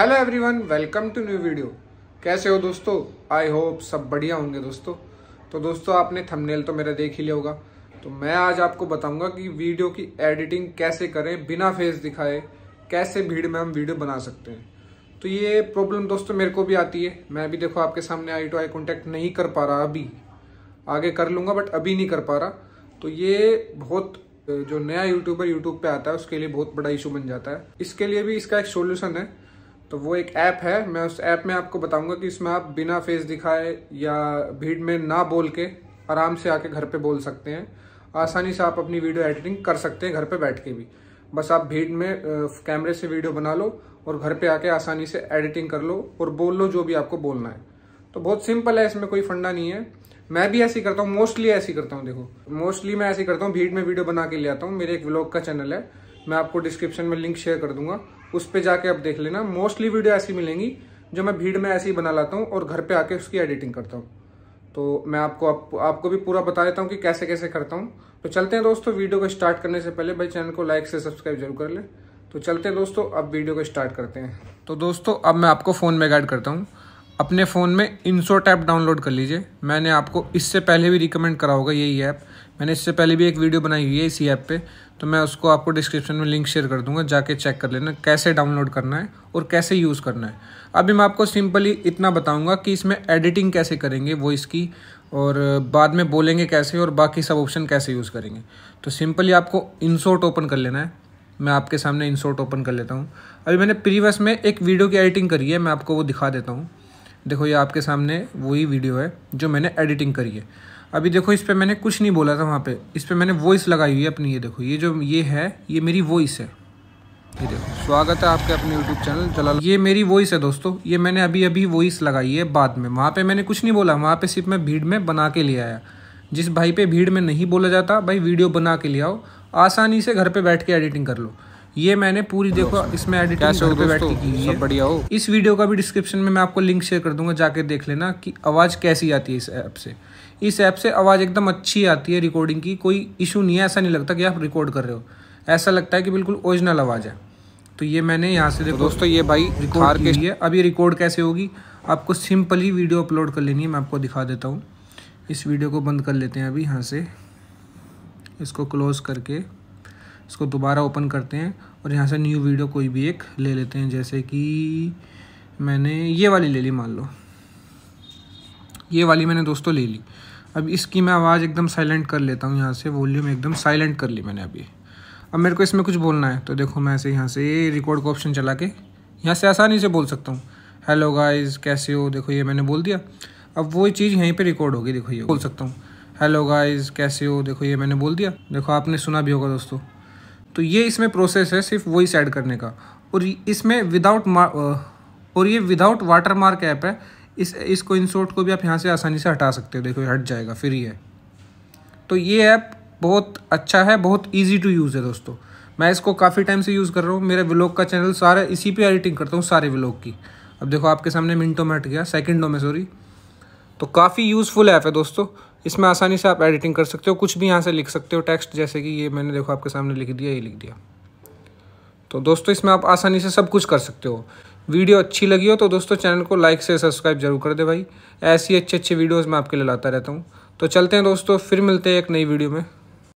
hello everyone welcome to new video कैसे हो दोस्तों आई होप सब बढ़िया होंगे दोस्तों तो दोस्तों आपने थंबनेल तो मेरा देख ही लिया होगा तो मैं आज आपको बताऊंगा कि वीडियो की एडिटिंग कैसे करें बिना फेस दिखाए कैसे भीड़ में हम वीडियो बना सकते हैं तो ये प्रॉब्लम दोस्तों मेरे को भी आती है मैं भी देखो आपके सामने आई टू आई कॉन्टैक्ट नहीं कर पा रहा अभी आगे कर लूँगा बट अभी नहीं कर पा रहा तो ये बहुत जो नया यूट्यूबर यूट्यूब पे आता है उसके लिए बहुत बड़ा इशू बन जाता है इसके लिए भी इसका एक सोल्यूशन है तो वो एक ऐप है मैं उस ऐप में आपको बताऊंगा कि इसमें आप बिना फेस दिखाए या भीड़ में ना बोल के आराम से आके घर पे बोल सकते हैं आसानी से आप अपनी वीडियो एडिटिंग कर सकते हैं घर पे बैठ के भी बस आप भीड़ में कैमरे से वीडियो बना लो और घर पे आके आसानी से एडिटिंग कर लो और बोल लो जो भी आपको बोलना है तो बहुत सिंपल है इसमें कोई फंडा नहीं है मैं भी ऐसी करता हूँ मोस्टली ऐसी करता हूँ देखो मोस्टली मैं ऐसी करता हूँ भीड़ में वीडियो बना के ले आता हूँ मेरे एक व्लॉग का चैनल है मैं आपको डिस्क्रिप्शन में लिंक शेयर कर दूंगा उस पर जाके आप देख लेना मोस्टली वीडियो ऐसी मिलेंगी जो मैं भीड़ में ऐसे ही बना लाता हूँ और घर पे आके उसकी एडिटिंग करता हूँ तो मैं आपको आप, आपको भी पूरा बता देता हूँ कि कैसे कैसे करता हूँ तो चलते हैं दोस्तों वीडियो को स्टार्ट करने से पहले भाई चैनल को लाइक से सब्सक्राइब जरूर कर लें तो चलते हैं दोस्तों अब वीडियो को स्टार्ट करते हैं तो दोस्तों अब मैं आपको फ़ोन में गाइड करता हूँ अपने फ़ोन में इंसोट ऐप डाउनलोड कर लीजिए मैंने आपको इससे पहले भी रिकमेंड करा होगा यही ऐप मैंने इससे पहले भी एक वीडियो बनाई हुई है इसी ऐप पे तो मैं उसको आपको डिस्क्रिप्शन में लिंक शेयर कर दूंगा जाके चेक कर लेना कैसे डाउनलोड करना है और कैसे यूज़ करना है अभी मैं आपको सिंपली इतना बताऊंगा कि इसमें एडिटिंग कैसे करेंगे वो इसकी और बाद में बोलेंगे कैसे और बाकी सब ऑप्शन कैसे यूज़ करेंगे तो सिंपली आपको इंसोर्ट ओपन कर लेना है मैं आपके सामने इंसोर्ट ओपन कर लेता हूँ अभी मैंने प्रीवियस में एक वीडियो की एडिटिंग करी है मैं आपको वो दिखा देता हूँ देखो ये आपके सामने वही वीडियो है जो मैंने एडिटिंग करी है अभी देखो इस पर मैंने कुछ नहीं बोला था वहाँ पे इस पर मैंने वॉइस लगाई हुई है अपनी ये देखो ये जो ये है ये मेरी वॉइस है ये देखो स्वागत है आपके अपने यूट्यूब चैनल चला ये मेरी वॉइस है दोस्तों ये मैंने अभी अभी वॉइस लगाई है बाद में वहाँ पर मैंने कुछ नहीं बोला वहाँ पर सिर्फ मैं भीड़ में बना के ले आया जिस भाई पे भीड़ में नहीं बोला जाता भाई वीडियो बना के ले आओ आसानी से घर पर बैठ के एडिटिंग कर लो ये मैंने पूरी देखो इसमें एडिटिंग हो बैठ के की है बढ़िया हो इस वीडियो का भी डिस्क्रिप्शन में मैं आपको लिंक शेयर कर दूंगा जाके देख लेना कि आवाज़ कैसी आती है इस ऐप से इस ऐप से आवाज़ एकदम अच्छी आती है रिकॉर्डिंग की कोई इशू नहीं है ऐसा नहीं लगता कि आप रिकॉर्ड कर रहे हो ऐसा लगता है कि बिल्कुल ओरिजिनल आवाज़ है तो ये मैंने यहाँ से तो देखो दोस्तों ये भाई रिकॉर्ड के लिए अब ये रिकॉर्ड कैसे होगी आपको सिंपली वीडियो अपलोड कर लेनी है मैं आपको दिखा देता हूँ इस वीडियो को बंद कर लेते हैं अभी यहाँ से इसको क्लोज़ करके इसको दोबारा ओपन करते हैं और यहाँ से न्यू वीडियो कोई भी एक ले लेते हैं जैसे कि मैंने ये वाली ले ली मान लो ये वाली मैंने दोस्तों ले ली अब इसकी मैं आवाज़ एकदम साइलेंट कर लेता हूँ यहाँ से वॉल्यूम एकदम साइलेंट कर ली मैंने अभी अब मेरे को इसमें कुछ बोलना है तो देखो मैं ऐसे यहाँ से रिकॉर्ड का ऑप्शन चला के यहाँ से आसानी से बोल सकता हूँ हेलो गाइस कैसे हो देखो ये मैंने बोल दिया अब वो चीज़ यहीं पर रिकॉर्ड होगी देखो ये बोल सकता हूँ हेलो गाइज कैसे हो देखो ये मैंने बोल दिया देखो आपने सुना भी होगा दोस्तों तो ये इसमें प्रोसेस है सिर्फ वॉइस ऐड करने का और इसमें विदाउट और ये विदाउट वाटर मार्क ऐप है इस इसको इंसोर्ट को भी आप यहाँ से आसानी से हटा सकते हो देखो हट जाएगा फिर ये तो ये ऐप बहुत अच्छा है बहुत ईजी टू यूज़ है दोस्तों मैं इसको काफ़ी टाइम से यूज़ कर रहा हूँ मेरे व्लॉग का चैनल सारे इसी पे एडिटिंग करता हूँ सारे व्लॉग की अब देखो आपके सामने मिनटों में हट गया सेकेंडों में सॉरी तो काफ़ी यूज़फुल ऐप है दोस्तों इसमें आसानी से आप एडिटिंग कर सकते हो कुछ भी यहाँ से लिख सकते हो टेक्स्ट जैसे कि ये मैंने देखो आपके सामने लिख दिया ये लिख दिया तो दोस्तों इसमें आप आसानी से सब कुछ कर सकते हो वीडियो अच्छी लगी हो तो दोस्तों चैनल को लाइक से सब्सक्राइब जरूर कर दे भाई ऐसी अच्छी अच्छी वीडियोज़ मैं आपके लिए लाता रहता हूँ तो चलते हैं दोस्तों फिर मिलते हैं एक नई वीडियो में